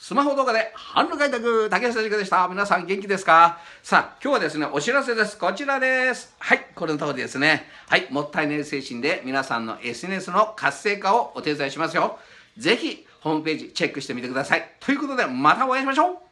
スマホ動画で販路開拓、竹下塾でした。皆さん元気ですかさあ、今日はですね、お知らせです。こちらです。はい、これの通りですね。はい、もったいない精神で皆さんの SNS の活性化をお手伝いしますよ。ぜひ、ホームページチェックしてみてください。ということで、またお会いしましょう